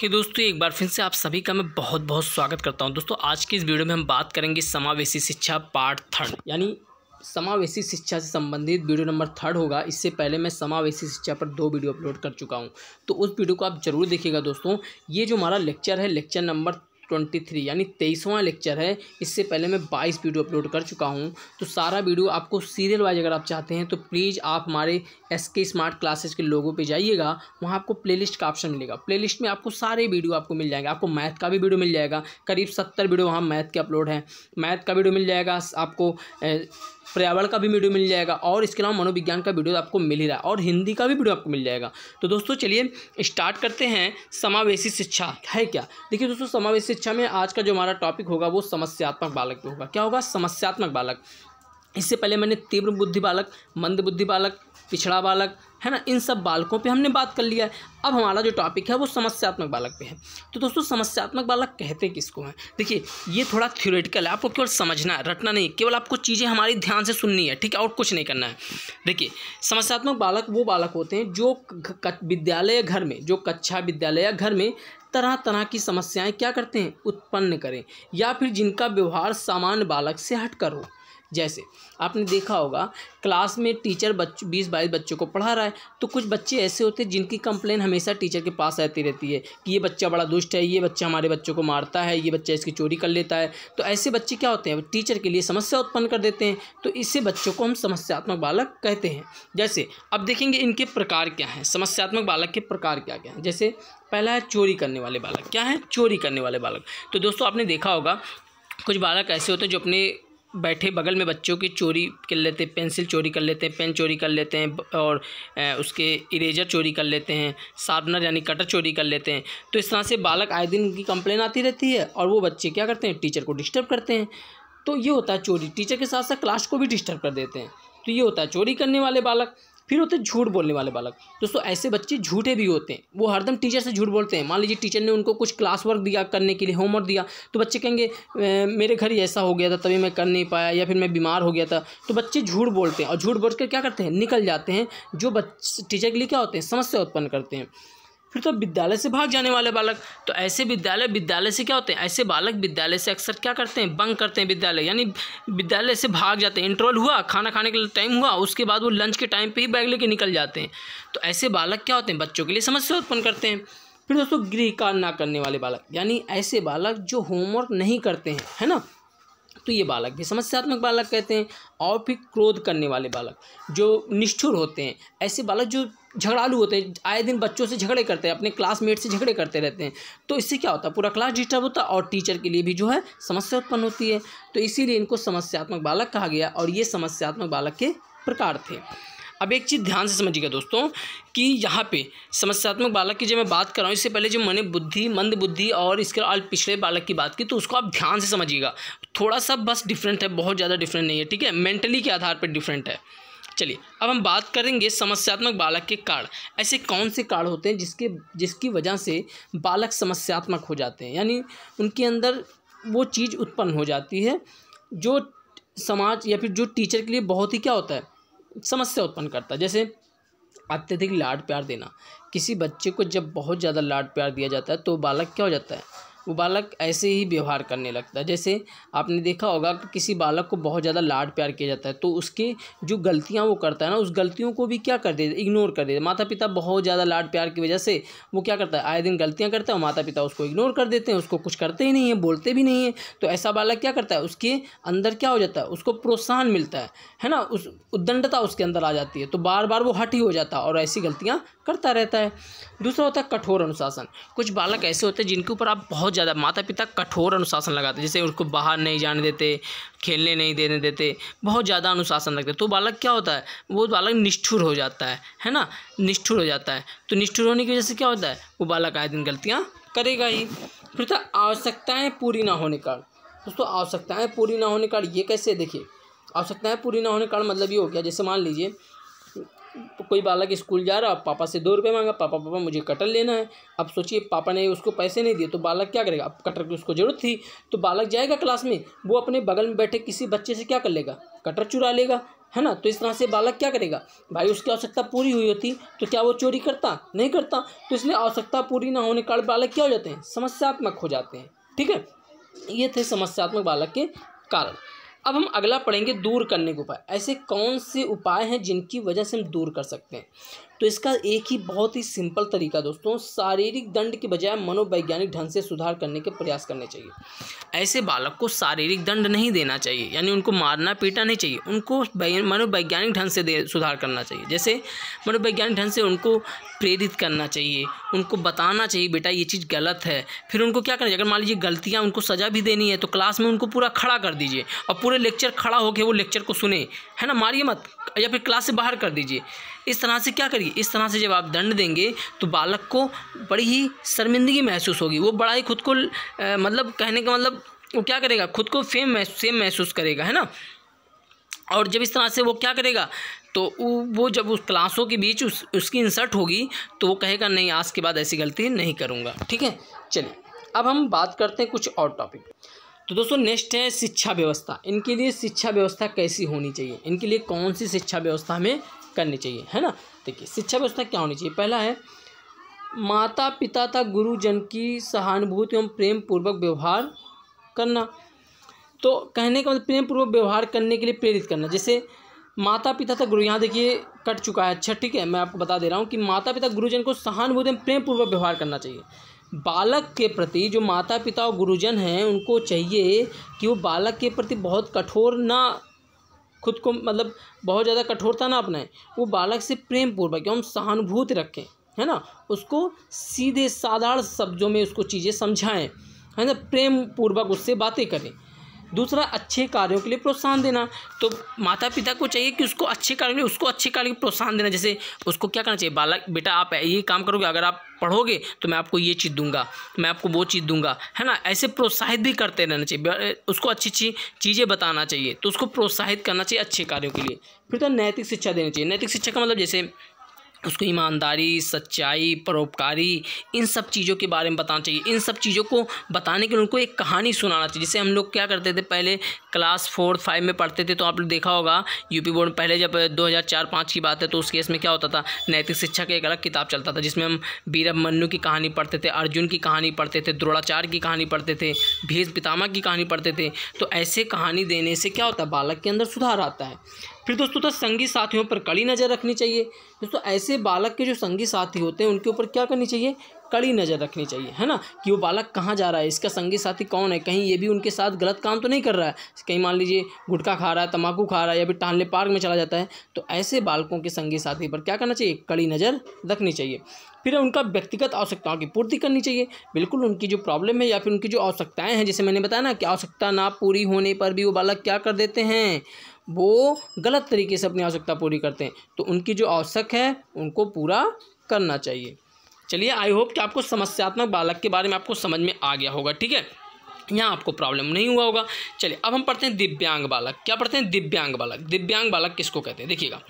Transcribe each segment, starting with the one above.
हे दोस्तों एक बार फिर से आप सभी का मैं बहुत बहुत स्वागत करता हूं दोस्तों आज की इस वीडियो में हम बात करेंगे समावेशी शिक्षा पार्ट थर्ड यानी समावेशी शिक्षा से संबंधित वीडियो नंबर थर्ड होगा इससे पहले मैं समावेशी शिक्षा पर दो वीडियो अपलोड कर चुका हूं तो उस वीडियो को आप जरूर देखिएगा दोस्तों ये जो हमारा लेक्चर है लेक्चर नंबर ट्वेंटी थ्री यानी तेईसवां लेक्चर है इससे पहले मैं बाईस वीडियो अपलोड कर चुका हूँ तो सारा वीडियो आपको सीरियल वाइज अगर आप चाहते हैं तो प्लीज़ आप हमारे एस के स्मार्ट क्लासेस के लोगों पर जाइएगा वहाँ आपको लिस्ट का ऑप्शन मिलेगा लिस्ट में आपको सारे वीडियो आपको मिल जाएंगे आपको मैथ का भी वीडियो मिल जाएगा करीब सत्तर वीडियो वहाँ मैथ के अपलोड हैं मैथ का वीडियो मिल जाएगा आपको पर्यावरण का भी वीडियो मिल जाएगा और इसके अलावा मनोविज्ञान का वीडियो आपको मिल ही रहा है और हिंदी का भी वीडियो आपको मिल जाएगा तो दोस्तों चलिए स्टार्ट करते हैं समावेशी शिक्षा है क्या देखिए दोस्तों समावेशी शिक्षा में आज का जो हमारा टॉपिक होगा वो समस्यात्मक बालक भी होगा क्या होगा समस्यात्मक बालक इससे पहले मैंने तीव्र बुद्धि बालक मंद बुद्धि बालक पिछड़ा बालक है ना इन सब बालकों पे हमने बात कर लिया है अब हमारा जो टॉपिक है वो समस्यात्मक बालक पे है तो दोस्तों समस्यात्मक बालक कहते किसको हैं देखिए ये थोड़ा थ्योरेटिकल है आपको केवल समझना है रटना नहीं केवल आपको चीज़ें हमारी ध्यान से सुननी है ठीक है और कुछ नहीं करना है देखिए समस्यात्मक बालक वो बालक होते हैं जो विद्यालय घर में जो कक्षा विद्यालय घर में तरह तरह की समस्याएं क्या करते हैं उत्पन्न करें या फिर जिनका व्यवहार सामान्य बालक से हटकर हो जैसे आपने देखा होगा क्लास में टीचर बच्चों बीस बाईस बच्चों को पढ़ा रहा है तो कुछ बच्चे ऐसे होते हैं जिनकी कंप्लेन हमेशा टीचर के पास आती रहती है कि ये बच्चा बड़ा दुष्ट है ये बच्चा हमारे बच्चों को मारता है ये बच्चा इसकी चोरी कर लेता है तो ऐसे बच्चे क्या होते हैं टीचर के लिए समस्या उत्पन्न कर देते हैं तो इससे बच्चों को हम समस्यात्मक बालक कहते हैं जैसे अब देखेंगे इनके प्रकार क्या हैं समस्यात्मक बालक के प्रकार क्या क्या हैं जैसे पहला है चोरी करने वाले बालक क्या है चोरी करने वाले बालक तो दोस्तों आपने देखा होगा कुछ बालक ऐसे होते हैं जो अपने बैठे बगल में बच्चों की चोरी कर लेते हैं पेंसिल चोरी कर लेते हैं पेन चोरी कर लेते हैं और उसके इरेजर चोरी कर लेते हैं शार्पनर यानी कटर चोरी कर लेते हैं तो इस तरह से बालक आए दिन की कंप्लेन आती रहती है और वो बच्चे क्या करते हैं टीचर को डिस्टर्ब करते हैं तो ये होता है चोरी टीचर के साथ साथ क्लास को भी डिस्टर्ब कर देते हैं तो ये होता है चोरी करने वाले बालक फिर होते हैं झूठ बोलने वाले बालक दोस्तों ऐसे बच्चे झूठे भी होते हैं वो हरदम टीचर से झूठ बोलते हैं मान लीजिए टीचर ने उनको कुछ क्लास वर्क दिया करने के लिए होमवर्क दिया तो बच्चे कहेंगे मेरे घर ही ऐसा हो गया था तभी मैं कर नहीं पाया या फिर मैं बीमार हो गया था तो बच्चे झूठ बोलते हैं और झूठ बोल कर क्या करते हैं निकल जाते हैं जो बच्चे टीचर के लिए क्या होते हैं समस्या उत्पन्न करते हैं फिर तो विद्यालय से भाग जाने वाले बालक तो ऐसे विद्यालय विद्यालय से क्या होते हैं ऐसे बालक विद्यालय से अक्सर क्या करते हैं बंक करते हैं विद्यालय यानी विद्यालय से भाग जाते हैं इंट्रोल हुआ खाना खाने के लिए टाइम हुआ उसके बाद वो लंच के टाइम पर ही बैग लेके निकल जाते हैं तो ऐसे बालक क्या होते हैं बच्चों के लिए समस्या उत्पन्न करते हैं फिर दोस्तों गृह कार्य ना करने वाले बालक यानी ऐसे बालक जो होमवर्क नहीं करते हैं है ना तो ये बालक भी समस्यात्मक बालक कहते हैं और फिर क्रोध करने वाले बालक जो निष्ठुर होते हैं ऐसे बालक जो झगड़ालू होते हैं आए दिन बच्चों से झगड़े करते हैं अपने क्लासमेट से झगड़े करते रहते हैं तो इससे क्या होता है पूरा क्लास डिस्टर्ब होता है और टीचर के लिए भी जो है समस्या उत्पन्न होती है तो इसीलिए इनको समस्यात्मक बालक कहा गया और ये समस्यात्मक बालक के प्रकार थे अब एक चीज़ ध्यान से समझिएगा दोस्तों कि यहाँ पे समस्यात्मक बालक की जब मैं बात कर रहा हूँ इससे पहले जो मैंने बुद्धि मंद बुद्धि और इसके अलावा पिछले बालक की बात की तो उसको आप ध्यान से समझिएगा थोड़ा सा बस डिफरेंट है बहुत ज़्यादा डिफरेंट नहीं है ठीक है मेंटली के आधार पर डिफरेंट है चलिए अब हम बात करेंगे समस्यात्मक बालक के कार्ड ऐसे कौन से कार्ड होते हैं जिसके जिसकी वजह से बालक समस्यात्मक हो जाते हैं यानी उनके अंदर वो चीज़ उत्पन्न हो जाती है जो समाज या फिर जो टीचर के लिए बहुत ही क्या होता है समस्या उत्पन्न करता है जैसे अत्यधिक लाड प्यार देना किसी बच्चे को जब बहुत ज़्यादा लाड प्यार दिया जाता है तो बालक क्या हो जाता है वो बालक ऐसे ही व्यवहार करने लगता है जैसे आपने देखा होगा कि किसी बालक को बहुत ज़्यादा लाड प्यार किया जाता है तो उसके जो गलतियाँ वो करता है ना उस गलतियों को भी क्या कर दे इग्नोर कर दे माता पिता बहुत ज़्यादा लाड प्यार की वजह से वो क्या करता है आए दिन गलतियाँ करता है माता पिता उसको इग्नोर कर देते हैं उसको कुछ करते ही नहीं है बोलते भी नहीं है तो ऐसा बालक क्या करता है उसके अंदर क्या हो जाता है उसको प्रोत्साहन मिलता है है ना उस उद्दंडता उसके अंदर आ जाती है तो बार बार वो हट ही हो जाता है और ऐसी गलतियाँ करता रहता है दूसरा होता है कठोर अनुशासन कुछ बालक ऐसे होते हैं जिनके ऊपर आप बहुत बहुत ज़्यादा माता पिता कठोर अनुशासन लगाते जैसे उसको बाहर नहीं जाने देते खेलने नहीं देने देते बहुत ज़्यादा अनुशासन लगते तो बालक क्या होता है वो बालक निष्ठुर हो जाता है है ना निष्ठुर हो जाता है तो निष्ठुर होने की वजह से क्या होता है वो बालक आए दिन गलतियाँ करेगा ही फिर तो आवश्यकताएँ पूरी ना होने का दोस्तों आवश्यकताएँ पूरी ना होने का ये कैसे देखिए आवश्यकताएँ पूरी ना होने का मतलब ये हो गया जैसे मान लीजिए कोई बालक स्कूल जा रहा है पापा से दो रुपये मांगा पापा पापा मुझे कटर लेना है अब सोचिए पापा ने उसको पैसे नहीं दिए तो बालक क्या करेगा अब कटर की उसको ज़रूरत थी तो बालक जाएगा क्लास में वो अपने बगल में बैठे किसी बच्चे से क्या कर लेगा कटर चुरा लेगा है ना तो इस तरह से बालक क्या करेगा भाई उसकी आवश्यकता पूरी हुई होती तो क्या वो चोरी करता नहीं करता तो इसलिए आवश्यकता पूरी ना होने के कारण बालक क्या हो जाते हैं समस्यात्मक हो जाते हैं ठीक है ये थे समस्यात्मक बालक के कारण अब हम अगला पढ़ेंगे दूर करने के उपाय ऐसे कौन से उपाय हैं जिनकी वजह से हम दूर कर सकते हैं तो इसका एक ही बहुत ही सिंपल तरीका दोस्तों शारीरिक दंड के बजाय मनोवैज्ञानिक ढंग से सुधार करने के प्रयास करने चाहिए ऐसे बालक को शारीरिक दंड नहीं देना चाहिए यानी उनको मारना पीटना नहीं चाहिए उनको मनोवैज्ञानिक ढंग से दे सुधार करना चाहिए जैसे मनोवैज्ञानिक ढंग से उनको प्रेरित करना चाहिए उनको बताना चाहिए बेटा ये चीज़ गलत है फिर उनको क्या करना चाहिए अगर मान लीजिए गलतियाँ उनको सज़ा भी देनी है तो क्लास में उनको पूरा खड़ा कर दीजिए और पूरे लेक्चर खड़ा होकर वो लेक्चर को सुने है ना मारिए मत या फिर क्लास से बाहर कर दीजिए इस तरह से क्या करिए इस तरह से जब आप दंड देंगे तो बालक को बड़ी ही शर्मिंदगी महसूस होगी वो बड़ा ही खुद को आ, मतलब कहने का मतलब वो क्या करेगा खुद को फेम सेम महसूस करेगा है ना और जब इस तरह से वो क्या करेगा तो वो जब उस क्लासों के बीच उस उसकी इंसर्ट होगी तो वो कहेगा नहीं आज के बाद ऐसी गलती नहीं करूँगा ठीक है चलिए अब हम बात करते हैं कुछ और टॉपिक तो दोस्तों नेक्स्ट है शिक्षा व्यवस्था इनके लिए शिक्षा व्यवस्था कैसी होनी चाहिए इनके लिए कौन सी शिक्षा व्यवस्था हमें करनी चाहिए है ना देखिए शिक्षा व्यवस्था क्या होनी चाहिए पहला है माता पिता तथा गुरुजन की सहानुभूति एवं प्रेम पूर्वक व्यवहार करना तो कहने का मतलब प्रेम पूर्वक व्यवहार करने के लिए प्रेरित करना जैसे माता पिता तथा गुरु यहाँ देखिए कट चुका है अच्छा ठीक है मैं आपको बता दे रहा हूँ कि माता पिता गुरुजन को सहानुभूति एवं प्रेम पूर्वक व्यवहार करना चाहिए बालक के प्रति जो माता पिता और गुरुजन हैं उनको चाहिए कि वो बालक के प्रति बहुत कठोर ना खुद को मतलब बहुत ज़्यादा कठोरता ना अपनाएं वो बालक से प्रेम पूर्वक एवं सहानुभूति रखें है ना उसको सीधे साधारण शब्दों में उसको चीज़ें समझाएं है ना प्रेम पूर्वक उससे बातें करें दूसरा अच्छे कार्यों के लिए प्रोत्साहन देना तो माता पिता को चाहिए कि उसको अच्छे कार्य के लिए उसको अच्छे कार्य के प्रोत्साहन देना जैसे उसको क्या करना चाहिए बालक बेटा आप ये काम करोगे अगर आप पढ़ोगे तो मैं आपको ये चीज़ दूंगा मैं आपको वो चीज़ दूंगा है ना ऐसे प्रोत्साहित भी करते रहना चाहिए उसको अच्छी अच्छी चीज़ें बताना चाहिए तो उसको प्रोत्साहित करना चाहिए अच्छे कार्यों के लिए फिर तो नैतिक शिक्षा देनी चाहिए नैतिक शिक्षा का मतलब जैसे उसको ईमानदारी सच्चाई परोपकारी इन सब चीज़ों के बारे में बताना चाहिए इन सब चीज़ों को बताने के लिए उनको एक कहानी सुनाना चाहिए जैसे हम लोग क्या करते थे पहले क्लास फोर्थ फाइव में पढ़ते थे तो आप लोग देखा होगा यूपी बोर्ड में पहले जब 2004-5 की बात है तो उस केस में क्या होता था नैतिक शिक्षा का एक अलग किताब चलता था जिसमें हम बीरभ मन्नू की कहानी पढ़ते थे अर्जुन की कहानी पढ़ते थे द्रोणाचार्य की कहानी पढ़ते थे भीष पितामा की कहानी पढ़ते थे तो ऐसे कहानी देने से क्या होता है बालक के अंदर सुधार आता है फिर दोस्तों तो संगी साथियों पर कड़ी नज़र रखनी चाहिए दोस्तों ऐसे बालक के जो संगी साथी होते हैं उनके ऊपर क्या करनी चाहिए कड़ी नज़र रखनी चाहिए है ना कि वो बालक कहाँ जा रहा है इसका संगी साथी कौन है कहीं ये भी उनके साथ गलत काम तो नहीं कर रहा है कहीं मान लीजिए गुटखा खा रहा है तम्बाकू खा रहा है या फिर टाहले पार्क में चला जाता है तो ऐसे बालकों के संगी साथी पर क्या करना चाहिए कड़ी नज़र रखनी चाहिए फिर उनका व्यक्तिगत आवश्यकताओं की पूर्ति करनी चाहिए बिल्कुल उनकी जो प्रॉब्लम है या फिर उनकी जो आवश्यकताएँ हैं जैसे मैंने बताया ना कि आवश्यकता ना पूरी होने पर भी वो बालक क्या कर देते हैं वो गलत तरीके से अपनी आवश्यकता पूरी करते हैं तो उनकी जो आवश्यक है उनको पूरा करना चाहिए चलिए आई होप कि आपको समस्यात्मक बालक के बारे में आपको समझ में आ गया होगा ठीक है यहाँ आपको प्रॉब्लम नहीं हुआ होगा चलिए अब हम पढ़ते हैं दिव्यांग बालक क्या पढ़ते हैं दिव्यांग बालक दिव्यांग बालक किसको कहते हैं देखिएगा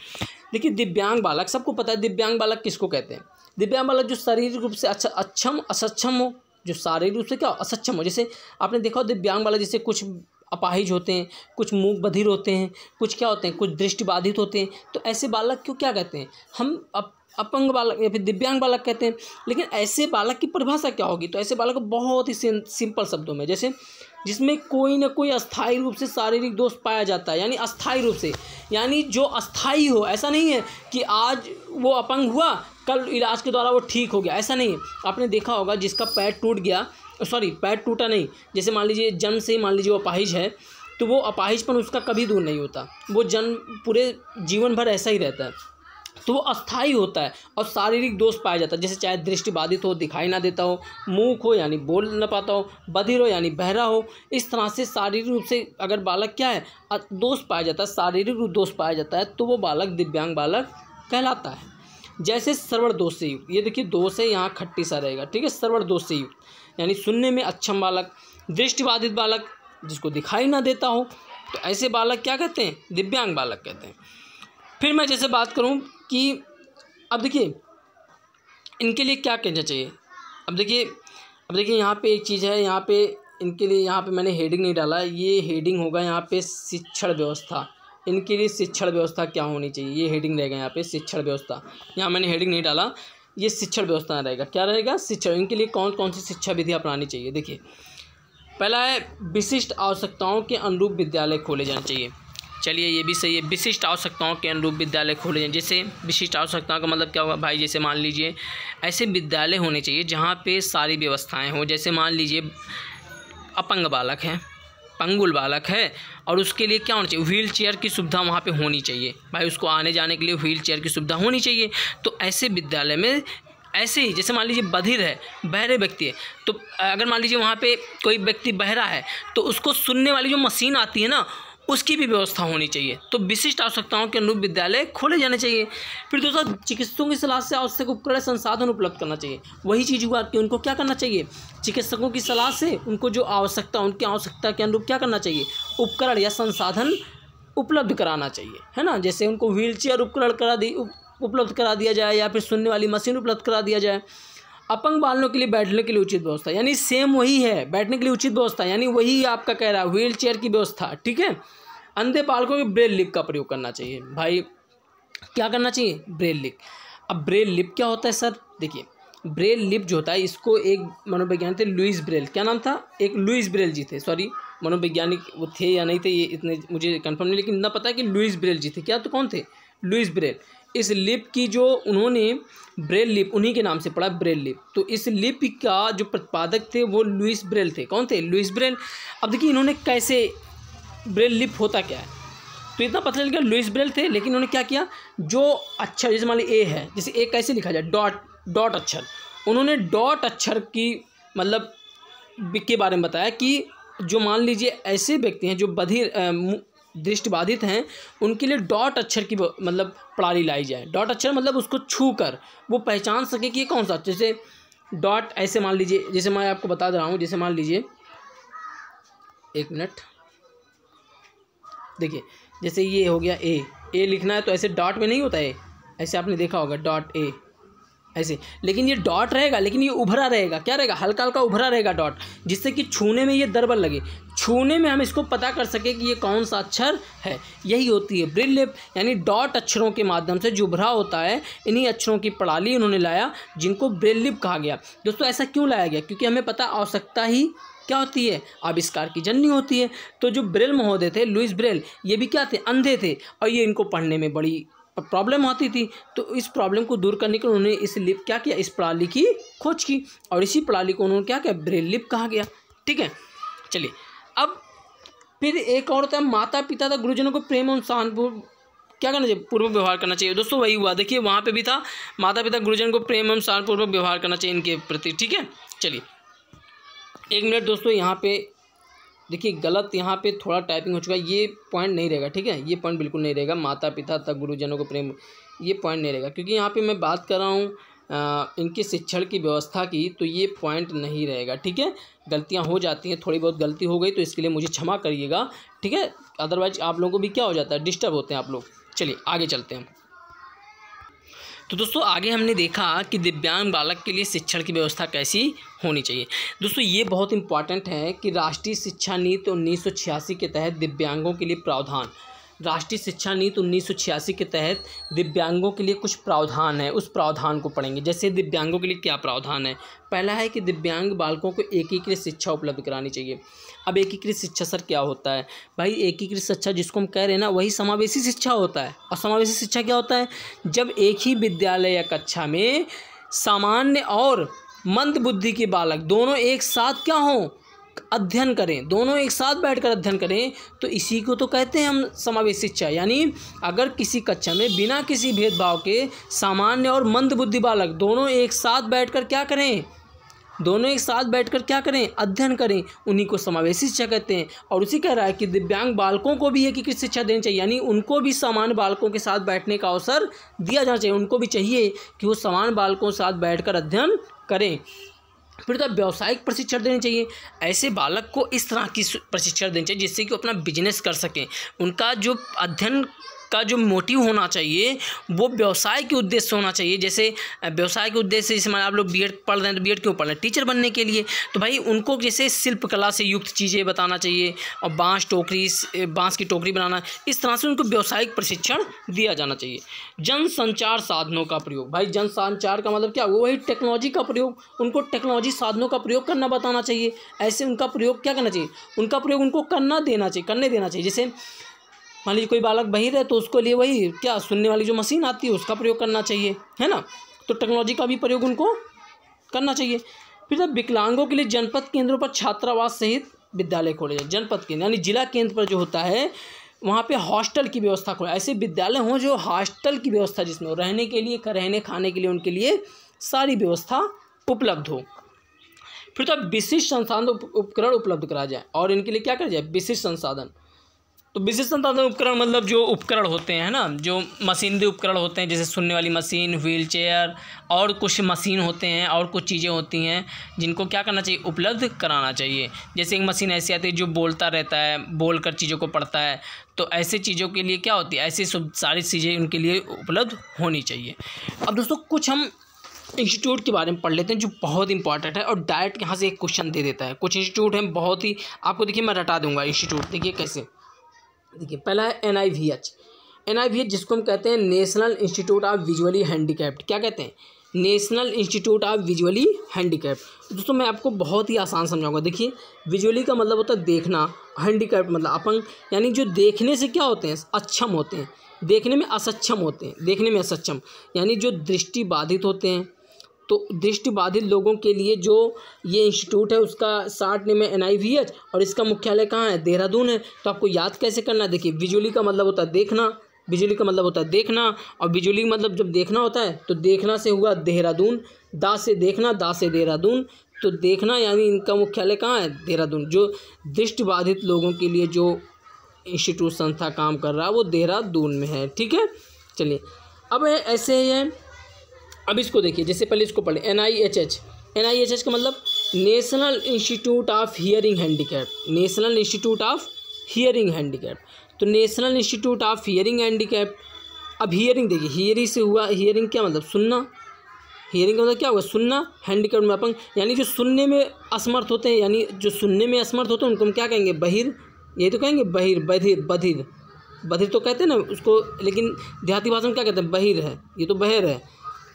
देखिए दिव्यांग बालक सबको पता है दिव्यांग बालक किसको कहते हैं दिव्यांग बालक जो शारीरिक रूप से अच्छा अक्षम असक्षम हो जो शारीरिक रूप से क्या असक्षम हो जैसे आपने देखा हो दिव्यांग बालक जैसे कुछ अपाहिज होते हैं कुछ मूक बधिर होते हैं कुछ क्या होते हैं कुछ दृष्टिबाधित होते हैं तो ऐसे बालक को क्या कहते हैं हम अप अपंग बालक या फिर दिव्यांग बालक कहते हैं लेकिन ऐसे बालक की परिभाषा क्या होगी तो ऐसे बालक बहुत ही सिंपल शब्दों में जैसे जिसमें कोई ना कोई अस्थायी रूप से शारीरिक दोष पाया जाता है यानी अस्थायी रूप से यानी जो अस्थायी हो ऐसा नहीं है कि आज वो अपंग हुआ कल इलाज के द्वारा वो ठीक हो गया ऐसा नहीं है आपने देखा होगा जिसका पैर टूट गया सॉरी पैर टूटा नहीं जैसे मान लीजिए जन्म से ही मान लीजिए वो अपाहिज है तो वो अपाहिजपन उसका कभी दूर नहीं होता वो जन्म पूरे जीवन भर ऐसा ही रहता है तो वो अस्थाई होता है और शारीरिक दोष पाया जाता है जैसे चाहे दृष्टि बाधित हो दिखाई ना देता हो मूक हो यानी बोल ना पाता हो बधिर हो यानी बहरा हो इस तरह से शारीरिक रूप से अगर बालक क्या है दोष पाया जाता है शारीरिक रूप दोष पाया जाता है तो वो बालक दिव्यांग बालक कहलाता है जैसे सर्वण दोष से युक्त ये देखिए दोष है यहाँ खट्टी सा रहेगा ठीक है सर्वण दोष से युक्त यानी सुनने में अक्षम बालक दृष्टिबाधित बालक जिसको दिखाई ना देता हो तो ऐसे बालक क्या कहते हैं दिव्यांग बालक कहते हैं फिर मैं जैसे बात करूँ कि अब देखिए इनके लिए क्या कहना चाहिए अब देखिए अब देखिए यहाँ पे एक चीज़ है यहाँ पे इनके लिए यहाँ पे मैंने हेडिंग नहीं डाला ये हेडिंग होगा यहाँ पे शिक्षण व्यवस्था इनके लिए शिक्षण व्यवस्था क्या होनी चाहिए ये हेडिंग रहेगा यहाँ पे शिक्षण व्यवस्था यहाँ मैंने हेडिंग नहीं डाला ये शिक्षण व्यवस्था रहेगा क्या रहेगा शिक्षा इनके लिए कौन कौन सी शिक्षा विधि अपनानी चाहिए देखिए पहला है विशिष्ट आवश्यकताओं के अनुरूप विद्यालय खोले जाने चाहिए चलिए ये भी सही है विशिष्ट आवश्यकताओं के अनुरूप विद्यालय खोले जाए जैसे विशिष्ट आवश्यकताओं का मतलब क्या होगा भाई जैसे मान लीजिए ऐसे विद्यालय होने चाहिए जहाँ पे सारी व्यवस्थाएं हो जैसे मान लीजिए अपंग बालक हैं पंगुल बालक है और उसके लिए क्या होना चाहिए व्हील चेयर की सुविधा वहाँ पे होनी चाहिए भाई उसको आने जाने के लिए व्हील चेयर की सुविधा होनी चाहिए तो ऐसे विद्यालय में ऐसे ही जैसे मान लीजिए बधिर है बहरे व्यक्ति है तो अगर मान लीजिए वहाँ पर कोई व्यक्ति बहरा है तो उसको सुनने वाली जो मशीन आती है ना उसकी भी व्यवस्था होनी चाहिए तो विशिष्ट आवश्यकताओं के अनुरूप विद्यालय खोले जाने चाहिए फिर दोस्तों चिकित्सकों की सलाह से आवश्यक उपकरण संसाधन उपलब्ध करना चाहिए वही चीज़ हुआ कि उनको क्या करना चाहिए चिकित्सकों की सलाह से उनको जो आवश्यकता उनकी आवश्यकता के अनुरूप क्या करना चाहिए उपकरण या संसाधन उपलब्ध कराना चाहिए है ना जैसे उनको व्हील चेयर उपकरण करा दी उपलब्ध करा दिया जाए या फिर सुनने वाली मशीन उपलब्ध करा दिया जाए अपंग बालों के लिए बैठने के लिए उचित व्यवस्था यानी सेम वही है बैठने के लिए उचित व्यवस्था यानी वही आपका कह रहा है व्हील चेयर की व्यवस्था ठीक है अंधे बालकों की ब्रेल लिप का प्रयोग करना चाहिए भाई क्या करना चाहिए ब्रेल लिप अब ब्रेल लिप क्या होता है सर देखिए ब्रेल लिप जो होता है इसको एक मनोवैज्ञानिक थे लुइस ब्रेल क्या नाम था एक लुइस ब्रेल जी थे सॉरी मनोवैज्ञानिक वो थे या नहीं थे ये इतने मुझे कन्फर्म नहीं लेकिन इतना पता है कि लुइस ब्रेल जी थे क्या तो कौन थे लुइस ब्रेल इस लिप की जो उन्होंने ब्रेल लिप उन्हीं के नाम से पढ़ा ब्रेल लिप तो इस लिप का जो प्रतिपादक थे वो लुइस ब्रेल थे कौन थे लुइस ब्रेल अब देखिए इन्होंने कैसे ब्रेल लिप होता क्या है तो इतना पता चल गया लुइस ब्रेल थे लेकिन उन्होंने क्या किया जो अक्षर जैसे मान ली ए है जैसे ए कैसे लिखा जाए डॉट डॉट अक्षर उन्होंने डॉट अक्षर की मतलब के बारे में बताया कि जो मान लीजिए ऐसे व्यक्ति हैं जो बधिर दृष्टिबाधित हैं उनके लिए डॉट अक्षर की मतलब प्रणाली लाई जाए डॉट अक्षर मतलब उसको छू कर वो पहचान सके कि ये कौन सा जैसे डॉट ऐसे मान लीजिए जैसे मैं आपको बता दे रहा हूँ जैसे मान लीजिए एक मिनट देखिए जैसे ये हो गया ए ए लिखना है तो ऐसे डॉट में नहीं होता है ऐसे आपने देखा होगा डॉट ए ऐसे लेकिन ये डॉट रहेगा लेकिन ये उभरा रहेगा क्या रहेगा हल्का हल्का उभरा रहेगा डॉट जिससे कि छूने में ये दरबल लगे छूने में हम इसको पता कर सके कि ये कौन सा अक्षर है यही होती है ब्रिल लिप यानी डॉट अक्षरों के माध्यम से जो उभरा होता है इन्हीं अक्षरों की प्रणाली उन्होंने लाया जिनको ब्रिल लिप कहा गया दोस्तों ऐसा क्यों लाया गया क्योंकि हमें पता आवश्यकता ही क्या होती है आविष्कार की जननी होती है तो जो ब्रेल महोदय थे लुइस ब्रेल ये भी क्या थे अंधे थे और ये इनको पढ़ने में बड़ी प्रॉब्लम होती थी तो इस प्रॉब्लम को दूर करने के लिए उन्होंने इस लिप क्या किया इस प्रणाली की खोज की और इसी प्रणाली को उन्होंने क्या किया ब्रेल लिप कहा गया ठीक है चलिए अब फिर एक और होता है माता पिता था गुरुजनों को प्रेम और सहानुभूति क्या करना चाहिए पूर्व व्यवहार करना चाहिए दोस्तों वही हुआ देखिए वहाँ पे भी था माता पिता गुरुजन को प्रेम एवं सहानुपूर्वक व्यवहार करना चाहिए इनके प्रति ठीक है चलिए एक मिनट दोस्तों यहाँ पे देखिए गलत यहाँ पे थोड़ा टाइपिंग हो चुका है ये पॉइंट नहीं रहेगा ठीक है ये पॉइंट बिल्कुल नहीं रहेगा माता पिता तक गुरुजनों को प्रेम ये पॉइंट नहीं रहेगा क्योंकि यहाँ पे मैं बात कर रहा हूँ इनके शिक्षण की व्यवस्था की तो ये पॉइंट नहीं रहेगा ठीक है गलतियाँ हो जाती हैं थोड़ी बहुत गलती हो गई तो इसके लिए मुझे क्षमा करिएगा ठीक है अदरवाइज आप लोगों को भी क्या हो जाता है डिस्टर्ब होते हैं आप लोग चलिए आगे चलते हैं तो दोस्तों आगे हमने देखा कि दिव्यांग बालक के लिए शिक्षण की व्यवस्था कैसी होनी चाहिए दोस्तों ये बहुत इंपॉर्टेंट है कि राष्ट्रीय शिक्षा नीति उन्नीस के तहत दिव्यांगों के लिए प्रावधान राष्ट्रीय शिक्षा नीति उन्नीस के तहत दिव्यांगों के लिए कुछ प्रावधान है उस प्रावधान को पढ़ेंगे जैसे दिव्यांगों के लिए क्या प्रावधान है पहला है कि दिव्यांग बालकों को एकीकृत शिक्षा उपलब्ध करानी चाहिए अब एकीकृत शिक्षा सर क्या होता है भाई एकीकृत शिक्षा जिसको हम कह रहे हैं ना वही समावेशी शिक्षा होता है और समावेशी शिक्षा क्या होता है जब एक ही विद्यालय या कक्षा में सामान्य और मंद बुद्धि के बालक दोनों एक साथ क्या हों अध्ययन करें दोनों एक साथ बैठकर अध्ययन करें तो इसी को तो कहते हैं हम समावेश शिक्षा यानी अगर किसी कक्षा में बिना किसी भेदभाव के सामान्य और मंद बुद्धि बालक दोनों एक साथ बैठकर क्या करें दोनों एक साथ बैठकर क्या करें अध्ययन करें उन्हीं को समावेश शिक्षा कहते हैं और उसी कह रहा है कि दिव्यांग बालकों को भी एकीकृत शिक्षा देनी चाहिए यानी उनको भी समान बालकों के साथ बैठने का अवसर दिया जाना चाहिए उनको भी चाहिए कि वो समान बालकों के साथ बैठकर अध्ययन करें फिर तो व्यावसायिक प्रशिक्षण देनी चाहिए ऐसे बालक को इस तरह की प्रशिक्षण देनी चाहिए जिससे कि वो अपना बिजनेस कर सकें उनका जो अध्ययन का जो मोटिव होना चाहिए वो व्यवसाय के उद्देश्य से होना चाहिए जैसे व्यवसाय के उद्देश्य जैसे मान आप लोग बी पढ़ रहे हैं तो बी क्यों पढ़ रहे हैं टीचर बनने के लिए तो भाई उनको जैसे शिल्पकला से युक्त चीज़ें बताना चाहिए और बाँस टोकरी बाँस की टोकरी बनाना इस तरह से उनको व्यावसायिक प्रशिक्षण दिया जाना चाहिए जन संचार साधनों का प्रयोग भाई जन संचार का मतलब क्या वो वही टेक्नोलॉजी का प्रयोग उनको टेक्नोलॉजी साधनों का प्रयोग करना बताना चाहिए ऐसे उनका प्रयोग क्या करना चाहिए उनका प्रयोग उनको करना देना चाहिए करने देना चाहिए जैसे मान लीजिए कोई बालक बहिर है तो उसको लिए वही क्या सुनने वाली जो मशीन आती है उसका प्रयोग करना चाहिए है ना तो टेक्नोलॉजी का भी प्रयोग उनको करना चाहिए फिर जब तो विकलांगों के लिए जनपद केंद्रों पर छात्रावास सहित विद्यालय खोले जाए जनपद केंद्र यानी जिला केंद्र पर जो होता है वहाँ पे हॉस्टल की व्यवस्था खोले ऐसे विद्यालय हों जो हॉस्टल की व्यवस्था जिसमें हो रहने के लिए रहने खाने के लिए उनके लिए सारी व्यवस्था उपलब्ध हो फिर तो विशिष्ट संसाधन उपकरण उपलब्ध कराया जाए और इनके लिए क्या करा जाए विशिष्ट संसाधन तो विशेष संसाधन उपकरण मतलब जो उपकरण होते हैं ना जो मशीनरी उपकरण होते हैं जैसे सुनने वाली मशीन व्हील चेयर और कुछ मशीन होते हैं और कुछ चीज़ें होती हैं जिनको क्या करना चाहिए उपलब्ध कराना चाहिए जैसे एक मशीन ऐसी आती है जो बोलता रहता है बोल कर चीज़ों को पढ़ता है तो ऐसे चीज़ों के लिए क्या होती है ऐसी सारी चीज़ें उनके लिए उपलब्ध होनी चाहिए अब दोस्तों कुछ हम इंस्टीट्यूट के बारे में पढ़ लेते हैं जो बहुत इंपॉर्टेंट है और डायरेक्ट यहाँ से एक क्वेश्चन दे देता है कुछ इंस्टीट्यूट हैं बहुत ही आपको देखिए मैं रटा दूंगा इंस्टीट्यूट देखिए कैसे देखिए पहला है N I V H N I V H जिसको हम कहते हैं National Institute of Visually Handicapped क्या कहते हैं National Institute of Visually Handicap दोस्तों मैं आपको बहुत ही आसान समझाऊंगा देखिए विजुअली का मतलब होता है देखना हैंडीकैप मतलब अपंग यानी जो देखने से क्या होते हैं अक्षम होते हैं देखने में असक्षम होते हैं देखने में असक्षम यानी जो दृष्टि बाधित होते हैं तो दृष्टिबाधित लोगों के लिए जो ये इंस्टीट्यूट है उसका साठ नेम वी एन और इसका मुख्यालय कहाँ है देहरादून है तो आपको याद कैसे करना है देखिए बिजुली का मतलब होता है देखना बिजुली का मतलब होता है देखना और बिजुली मतलब जब देखना होता है तो देखना से हुआ देहरादून दा से देखना दा से देहरादून तो देखना यानी इनका मुख्यालय कहाँ है देहरादून जो दृष्टिबाधित लोगों के लिए जो इंस्टीट्यूट संस्था काम कर रहा है वो देहरादून में है ठीक है चलिए अब ऐसे ही है अब इसको देखिए जैसे पहले इसको पढ़े N I H H N I H H का मतलब National Institute of Hearing Handicap National Institute of Hearing Handicap तो National Institute of Hearing Handicap अब हियरिंग देखिए हियरिंग से हुआ हियरिंग क्या मतलब सुनना हियरिंग का मतलब क्या होगा सुनना हैंडीकैप में अपन यानी जो सुनने में असमर्थ होते हैं यानी जो सुनने में असमर्थ होते हैं उनको हम क्या कहेंगे बहिर यही तो कहेंगे बहिर बधिर बधिर बधिर तो कहते हैं ना उसको लेकिन देहाती भाषा में क्या कहते हैं बहिर है ये तो बहर है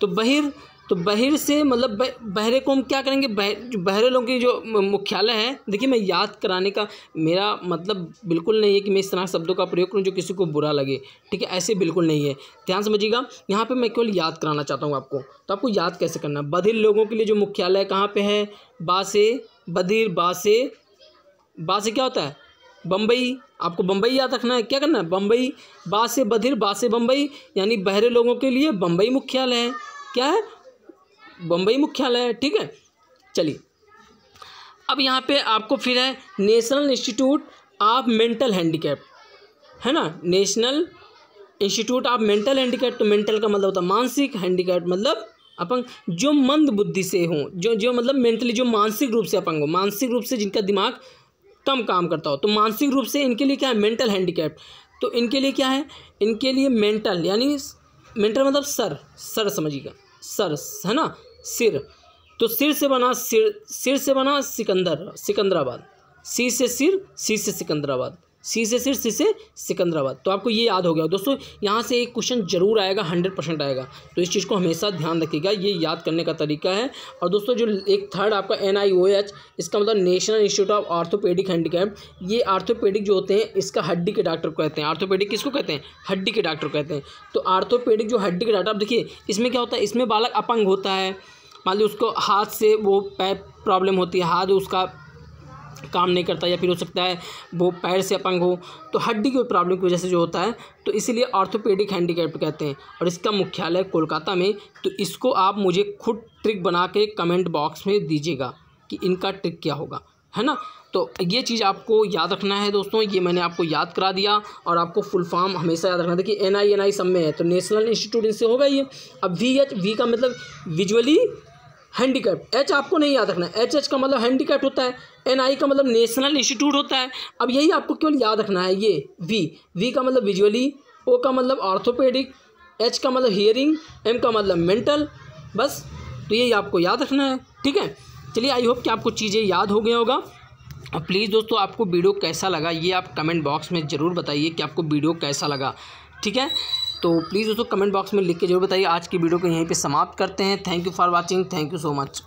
तो बहिर तो बहिर से मतलब बहरे को हम क्या करेंगे बहरे, बहरे लोगों की जो मुख्यालय है देखिए मैं याद कराने का मेरा मतलब बिल्कुल नहीं है कि मैं इस तरह शब्दों का प्रयोग करूँ जो किसी को बुरा लगे ठीक है ऐसे बिल्कुल नहीं है ध्यान समझिएगा यहाँ पे मैं केवल याद कराना चाहता हूँ आपको तो आपको याद कैसे करना है बधिर लोगों के लिए जो मुख्यालय कहाँ पर है बासे बधिर बासे बासे क्या होता है बम्बई आपको बम्बई याद रखना है क्या करना है बम्बई बा बधिर बा बम्बई यानी बहरे लोगों के लिए बम्बई मुख्यालय है क्या है बम्बई मुख्यालय है ठीक है चलिए अब यहाँ पे आपको फिर है National Institute of Mental Handicap है ना National Institute of Mental Handicap तो मेंटल का मतलब होता है मानसिक हैंडीकैप मतलब अपंग जो मंद बुद्धि से हों जो जो मतलब मेंटली जो मानसिक रूप से अपंग हो मानसिक रूप से जिनका दिमाग उत्तम काम करता हो तो मानसिक रूप से इनके लिए क्या है मेंटल हैंडीकैप तो इनके लिए क्या है इनके लिए मेंटल यानी मेंटल मतलब सर सर समझिएगा सर है ना सिर तो सिर से बना सिर सिर से बना सिकंदर सिकंदराबाद सी से सिर सी से सिकंदराबाद सी से सिर सी से सिकंदराबाद तो आपको ये याद हो गया दोस्तों यहाँ से एक क्वेश्चन जरूर आएगा हंड्रेड परसेंट आएगा तो इस चीज़ को हमेशा ध्यान रखिएगा ये याद करने का तरीका है और दोस्तों जो एक थर्ड आपका एन आई ओ एच इसका मतलब National Institute of Orthopaedic Handicap ये आर्थोपेडिक जो होते हैं इसका हड्डी के डॉक्टर कहते हैं आर्थोपेडिक किसको कहते हैं हड्डी के डॉक्टर कहते हैं तो आर्थोपेडिक जो हड्डी के डॉक्टर आप देखिए इसमें क्या होता है इसमें बालक अपंग होता है मान लीजिए उसको हाथ से वो पैप प्रॉब्लम होती है हाथ उसका काम नहीं करता या फिर हो सकता है वो पैर से अपंग हो तो हड्डी की प्रॉब्लम की वजह से जो होता है तो इसीलिए ऑर्थोपेडिक हैंडीकैप कहते हैं और इसका मुख्यालय कोलकाता में तो इसको आप मुझे खुद ट्रिक बना के कमेंट बॉक्स में दीजिएगा कि इनका ट्रिक क्या होगा है ना तो ये चीज़ आपको याद रखना है दोस्तों ये मैंने आपको याद करा दिया और आपको फुल फॉर्म हमेशा याद रखना था कि एन आई एन आई सब में है तो नेशनल इंस्टीट्यूट इनसे होगा ये अब वी एच वी का मतलब विजुअली हैंडीकैप्ट एच आपको नहीं याद रखना एच एच का मतलब हैंडीकैप्ट होता है एन आई का मतलब नेशनल इंस्टीट्यूट होता है अब यही आपको केवल याद रखना है ये वी वी का मतलब विजुअली ओ का मतलब आर्थोपेडिक एच का मतलब हियरिंग एम का मतलब मेंटल बस तो यही आपको याद रखना है ठीक है चलिए आई होप कि आपको चीज़ें याद हो गया होगा और प्लीज़ दोस्तों आपको वीडियो कैसा लगा ये आप कमेंट बॉक्स में ज़रूर बताइए कि आपको वीडियो कैसा लगा ठीक है तो प्लीज़ दोस्तों कमेंट बॉक्स में लिख के जरूर बताइए आज की वीडियो को यहीं पे समाप्त करते हैं thank you for watching thank you so much